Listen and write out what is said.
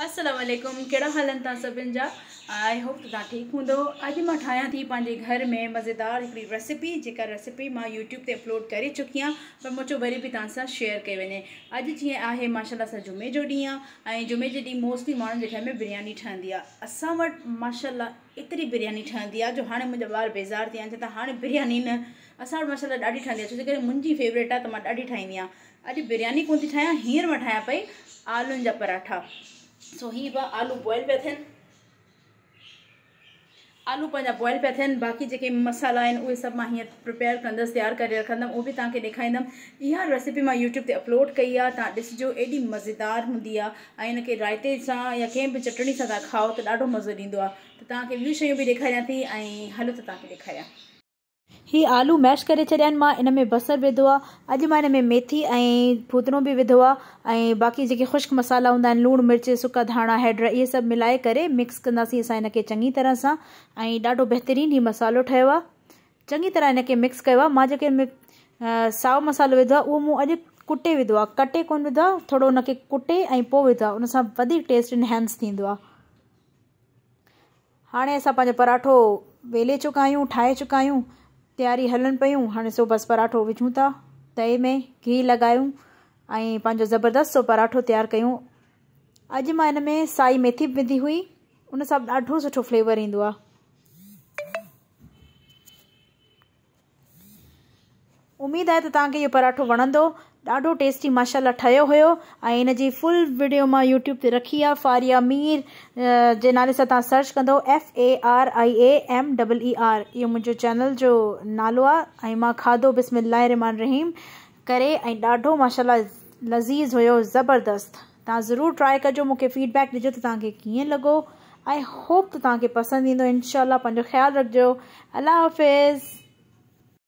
असलम कड़ा हाल तव्हां सभिनि आई होप तो ठीक हों अज मां ठाहियां थी पाँच घर में मज़ेदार एक रेसिपी जी रेसिपी मां यूट्यूब से अपलोड कर चुकी आहियां पर मुझे वरी भी तव्हां शेयर कई वे अज जी है माशाला से जुमे जो ॾींहुं जुमे के ॾींहुं मोस्टली माण्हुनि के घर में बिरयानी ठहंदी आहे असां माशाला एतरी बिरयानी ठहंदी आहे जो हाँ मुझे बार बेज़ार थी विया हाँ बिरयानी न अस माशाला ॾाढी ठहंदी आहे छो मुझी फेवरेट आहे त मां ॾाढी ठाहींदी आहियां बिरयानी को थी ठाहियां हींअर मां ठाहियां पई पराठा તો હીબા આલુ વળબે થન આલુ પણ આ વળબે થન બાકી જે કે મસાલા ઓય સબ માં હિય પ્રિપેર કરંદ તૈયાર કરી રાખંદમ ઓ બી તાકે દેખાઈ દમ ઈયા રેસિપી માં YouTube તે અપલોડ કઈયા તા ડિસ જો એડી મજેદાર હોદિયા આયન કે રાયતે સા يا કે બી ચટણી સા કાઓ તો ડાડો મજા દીંદો આ તાકે વિ્યુ શયો બી દેખાઈયા થી આ હલત તાકે દેખાયા हि आलू मैश कर छियान आहिनि इन में बसर विधो अज मां में मेथी ए फूदनों भी विधो आहे बाक़ी जी ख़ुश्क मसाला हूँ लूण मिर्च सुका धाणा हेड ये सब मिले कर मिक्स कदी अस इनके चंगी तरह से ढो बेहतरीन ही मसालो ठहियो चंगी तरह इनके मिक्स किया साओ मसालो विधो वो मु अज कुटे विधो कटे को विधो थोड़ो उनके कुटे ऐं विधो उन टेस्ट इनहेंस हाँ असो पराठो वेले चुका चुका तयारी हलनि पियूं हाणे सो बसि पराठो विझूं था तए में गिह लॻायूं ऐं पंहिंजो ज़बरदस्त सो पराठो तयारु कयूं अॼु मां हिन में साई मेथी विधी हुई उन सां ॾाढो सुठो फ्लेवर ईंदो आहे उम्मीद है तक ये पराठो वणंदो ढो टेस्टी माशाला ठो हो इन फुल वीडियो मैं यूट्यूब से रखी आहे फारिया मीर के नाले से तुम सर्च कद F A R I A M double E R ये मुझे चैनल जो नालो आहे ऐं खाधो रहमान रहीम करो ऐं माशाला लज़ीज़ हो ज़बरदस्त तुम जरूर ट्राई कजो मुख्य फीडबैक दिजो तो तव्हांखे लगो आई होप तो तक पसंद ईंदो ख्याल रखो अल्लाह रखिजो हाफ़िज़